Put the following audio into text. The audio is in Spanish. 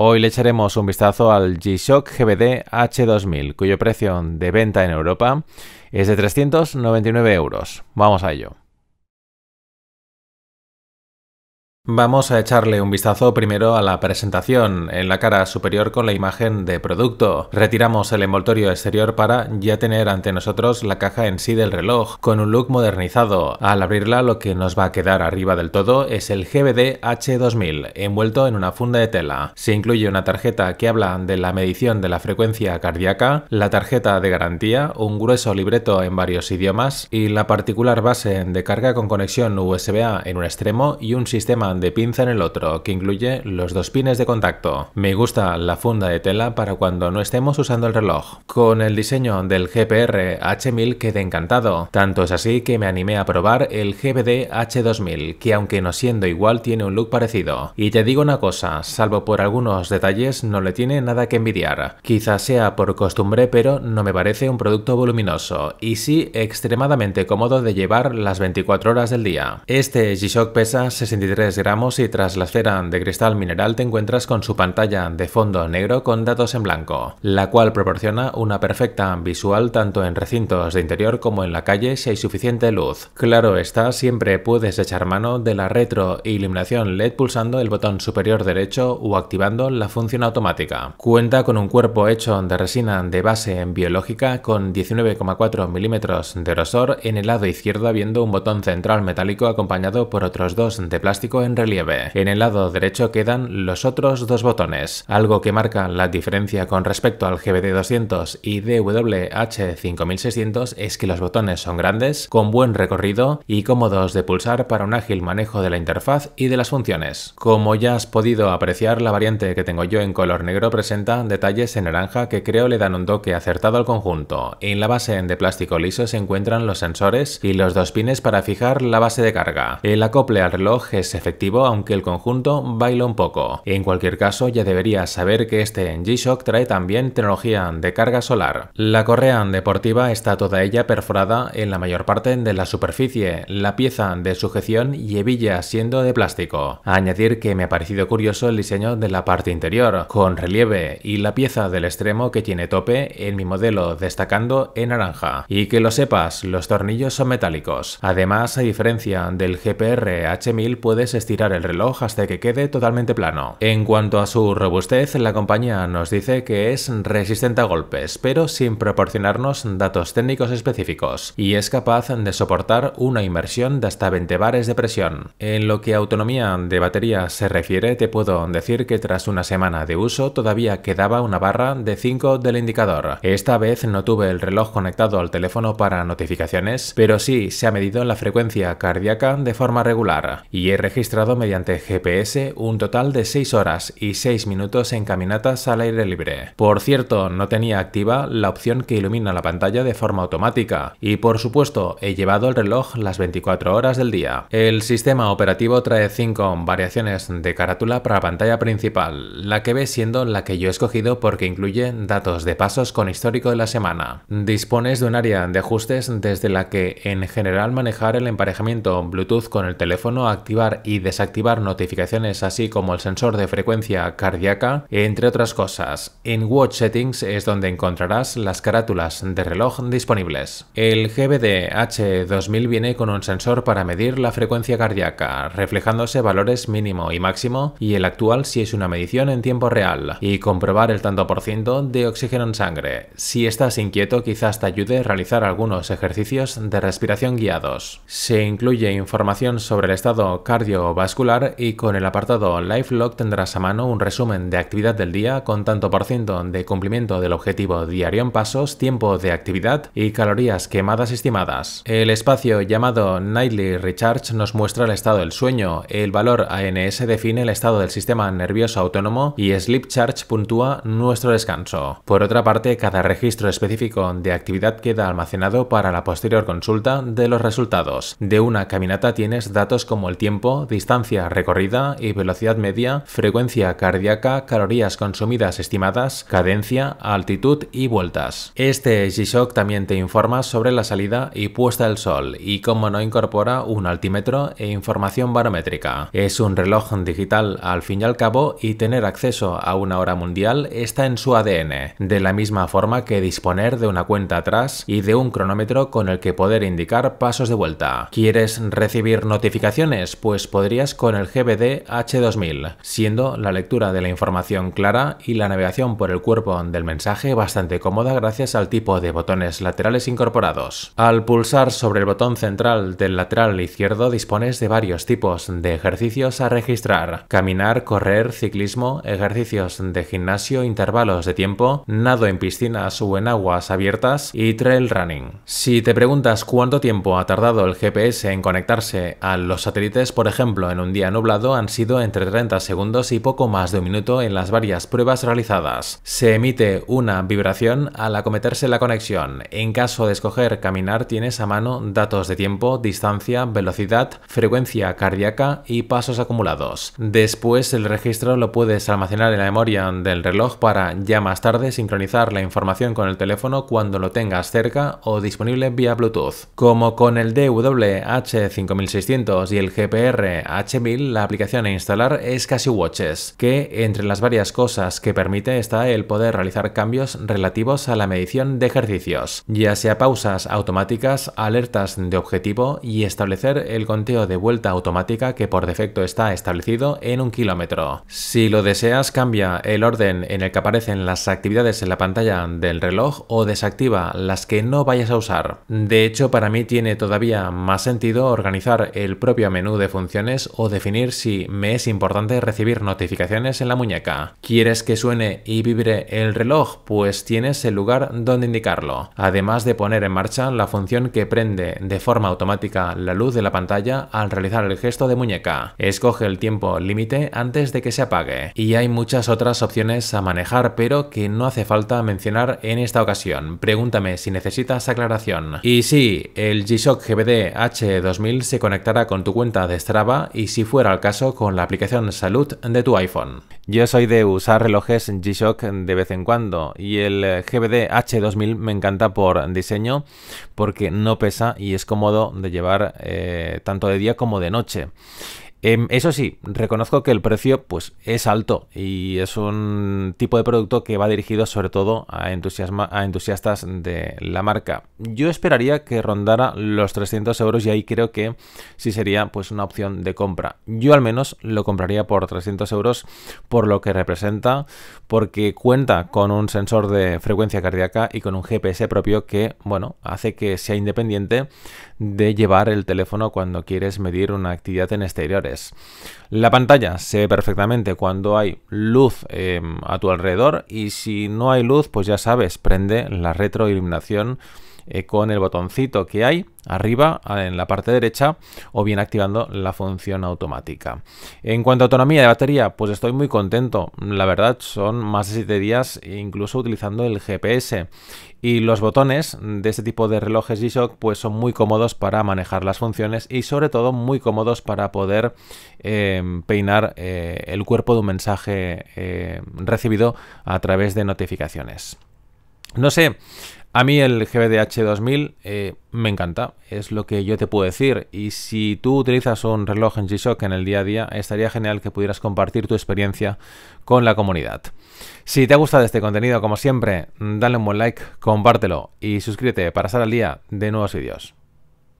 Hoy le echaremos un vistazo al G-Shock GBD H2000, cuyo precio de venta en Europa es de 399 euros. Vamos a ello. Vamos a echarle un vistazo primero a la presentación, en la cara superior con la imagen de producto. Retiramos el envoltorio exterior para ya tener ante nosotros la caja en sí del reloj, con un look modernizado. Al abrirla lo que nos va a quedar arriba del todo es el GBD H2000, envuelto en una funda de tela. Se incluye una tarjeta que habla de la medición de la frecuencia cardíaca, la tarjeta de garantía, un grueso libreto en varios idiomas y la particular base de carga con conexión USB-A en un extremo y un sistema de pinza en el otro, que incluye los dos pines de contacto. Me gusta la funda de tela para cuando no estemos usando el reloj. Con el diseño del GPR H1000 quedé encantado. Tanto es así que me animé a probar el GBD H2000, que aunque no siendo igual tiene un look parecido. Y te digo una cosa, salvo por algunos detalles no le tiene nada que envidiar. Quizás sea por costumbre pero no me parece un producto voluminoso y sí extremadamente cómodo de llevar las 24 horas del día. Este G-Shock pesa 63 gramos y tras la esfera de cristal mineral te encuentras con su pantalla de fondo negro con datos en blanco, la cual proporciona una perfecta visual tanto en recintos de interior como en la calle si hay suficiente luz. Claro está, siempre puedes echar mano de la retro LED pulsando el botón superior derecho o activando la función automática. Cuenta con un cuerpo hecho de resina de base biológica con 19,4 milímetros de grosor en el lado izquierdo habiendo un botón central metálico acompañado por otros dos de plástico relieve. En el lado derecho quedan los otros dos botones, algo que marca la diferencia con respecto al gbd 200 y DWH5600 es que los botones son grandes, con buen recorrido y cómodos de pulsar para un ágil manejo de la interfaz y de las funciones. Como ya has podido apreciar, la variante que tengo yo en color negro presenta detalles en naranja que creo le dan un toque acertado al conjunto. En la base de plástico liso se encuentran los sensores y los dos pines para fijar la base de carga. El acople al reloj es efectivo aunque el conjunto baila un poco. En cualquier caso, ya deberías saber que este G-Shock trae también tecnología de carga solar. La correa deportiva está toda ella perforada en la mayor parte de la superficie, la pieza de sujeción y hebilla siendo de plástico. añadir que me ha parecido curioso el diseño de la parte interior, con relieve y la pieza del extremo que tiene tope en mi modelo destacando en naranja. Y que lo sepas, los tornillos son metálicos. Además, a diferencia del GPR H1000 puedes tirar el reloj hasta que quede totalmente plano. En cuanto a su robustez, la compañía nos dice que es resistente a golpes, pero sin proporcionarnos datos técnicos específicos, y es capaz de soportar una inmersión de hasta 20 bares de presión. En lo que a autonomía de batería se refiere, te puedo decir que tras una semana de uso todavía quedaba una barra de 5 del indicador. Esta vez no tuve el reloj conectado al teléfono para notificaciones, pero sí se ha medido la frecuencia cardíaca de forma regular, y he registrado mediante GPS un total de 6 horas y 6 minutos en caminatas al aire libre. Por cierto, no tenía activa la opción que ilumina la pantalla de forma automática y por supuesto he llevado el reloj las 24 horas del día. El sistema operativo trae 5 variaciones de carátula para la pantalla principal, la que ve siendo la que yo he escogido porque incluye datos de pasos con histórico de la semana. Dispones de un área de ajustes desde la que en general manejar el emparejamiento Bluetooth con el teléfono, activar y desactivar notificaciones así como el sensor de frecuencia cardíaca, entre otras cosas. En Watch Settings es donde encontrarás las carátulas de reloj disponibles. El GBD H2000 viene con un sensor para medir la frecuencia cardíaca, reflejándose valores mínimo y máximo y el actual si es una medición en tiempo real, y comprobar el tanto por ciento de oxígeno en sangre. Si estás inquieto quizás te ayude a realizar algunos ejercicios de respiración guiados. Se incluye información sobre el estado cardio vascular y con el apartado LifeLog tendrás a mano un resumen de actividad del día con tanto por ciento de cumplimiento del objetivo diario en pasos, tiempo de actividad y calorías quemadas estimadas. El espacio llamado Nightly Recharge nos muestra el estado del sueño, el valor ANS define el estado del sistema nervioso autónomo y Sleep Charge puntúa nuestro descanso. Por otra parte, cada registro específico de actividad queda almacenado para la posterior consulta de los resultados. De una caminata tienes datos como el tiempo, distancia recorrida y velocidad media, frecuencia cardíaca, calorías consumidas estimadas, cadencia, altitud y vueltas. Este G-Shock también te informa sobre la salida y puesta del sol y cómo no incorpora un altímetro e información barométrica. Es un reloj digital al fin y al cabo y tener acceso a una hora mundial está en su ADN, de la misma forma que disponer de una cuenta atrás y de un cronómetro con el que poder indicar pasos de vuelta. ¿Quieres recibir notificaciones? Pues podría con el GBD H2000, siendo la lectura de la información clara y la navegación por el cuerpo del mensaje bastante cómoda gracias al tipo de botones laterales incorporados. Al pulsar sobre el botón central del lateral izquierdo dispones de varios tipos de ejercicios a registrar. Caminar, correr, ciclismo, ejercicios de gimnasio, intervalos de tiempo, nado en piscinas o en aguas abiertas y trail running. Si te preguntas cuánto tiempo ha tardado el GPS en conectarse a los satélites, por ejemplo, en un día nublado han sido entre 30 segundos y poco más de un minuto en las varias pruebas realizadas. Se emite una vibración al acometerse la conexión. En caso de escoger caminar tienes a mano datos de tiempo, distancia, velocidad, frecuencia cardíaca y pasos acumulados. Después el registro lo puedes almacenar en la memoria del reloj para ya más tarde sincronizar la información con el teléfono cuando lo tengas cerca o disponible vía Bluetooth. Como con el DWH5600 y el GPR H1000, la aplicación a instalar es Casio Watches, que entre las varias cosas que permite está el poder realizar cambios relativos a la medición de ejercicios, ya sea pausas automáticas, alertas de objetivo y establecer el conteo de vuelta automática que por defecto está establecido en un kilómetro. Si lo deseas, cambia el orden en el que aparecen las actividades en la pantalla del reloj o desactiva las que no vayas a usar. De hecho, para mí tiene todavía más sentido organizar el propio menú de funciones o definir si me es importante recibir notificaciones en la muñeca. ¿Quieres que suene y vibre el reloj? Pues tienes el lugar donde indicarlo. Además de poner en marcha la función que prende de forma automática la luz de la pantalla al realizar el gesto de muñeca. Escoge el tiempo límite antes de que se apague. Y hay muchas otras opciones a manejar pero que no hace falta mencionar en esta ocasión. Pregúntame si necesitas aclaración. Y sí, el G-Shock GBD H2000 se conectará con tu cuenta de Strava y si fuera el caso con la aplicación Salud de tu iPhone. Yo soy de usar relojes G-Shock de vez en cuando y el GBD H2000 me encanta por diseño porque no pesa y es cómodo de llevar eh, tanto de día como de noche. Em, eso sí, reconozco que el precio pues, es alto y es un tipo de producto que va dirigido sobre todo a, a entusiastas de la marca. Yo esperaría que rondara los 300 euros y ahí creo que sí sería pues, una opción de compra. Yo al menos lo compraría por 300 euros por lo que representa, porque cuenta con un sensor de frecuencia cardíaca y con un GPS propio que, bueno, hace que sea independiente de llevar el teléfono cuando quieres medir una actividad en este exteriores. La pantalla se ve perfectamente cuando hay luz em, a tu alrededor y si no hay luz, pues ya sabes, prende la retroiluminación eh, con el botoncito que hay arriba en la parte derecha o bien activando la función automática. En cuanto a autonomía de batería, pues estoy muy contento. La verdad, son más de 7 días e incluso utilizando el GPS. Y los botones de este tipo de relojes G-Shock pues son muy cómodos para manejar las funciones y sobre todo muy cómodos para poder eh, peinar eh, el cuerpo de un mensaje recibido a través de notificaciones. No sé, a mí el GBDH 2000 eh, me encanta, es lo que yo te puedo decir. Y si tú utilizas un reloj en G-Shock en el día a día, estaría genial que pudieras compartir tu experiencia con la comunidad. Si te ha gustado este contenido, como siempre, dale un buen like, compártelo y suscríbete para estar al día de nuevos vídeos.